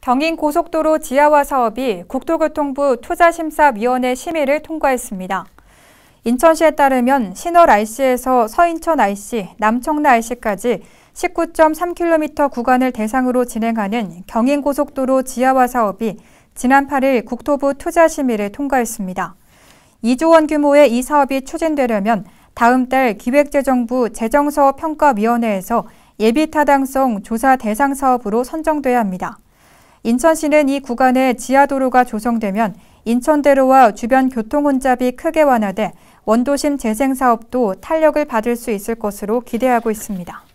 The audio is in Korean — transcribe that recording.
경인고속도로 지하화 사업이 국토교통부 투자심사위원회 심의를 통과했습니다. 인천시에 따르면 신월 IC에서 서인천 IC, 남청라 IC까지 19.3km 구간을 대상으로 진행하는 경인고속도로 지하화 사업이 지난 8일 국토부 투자심의를 통과했습니다. 2조 원 규모의 이 사업이 추진되려면 다음 달 기획재정부 재정사업 평가위원회에서 예비타당성 조사 대상 사업으로 선정돼야 합니다. 인천시는 이 구간에 지하도로가 조성되면 인천대로와 주변 교통 혼잡이 크게 완화돼 원도심 재생 사업도 탄력을 받을 수 있을 것으로 기대하고 있습니다.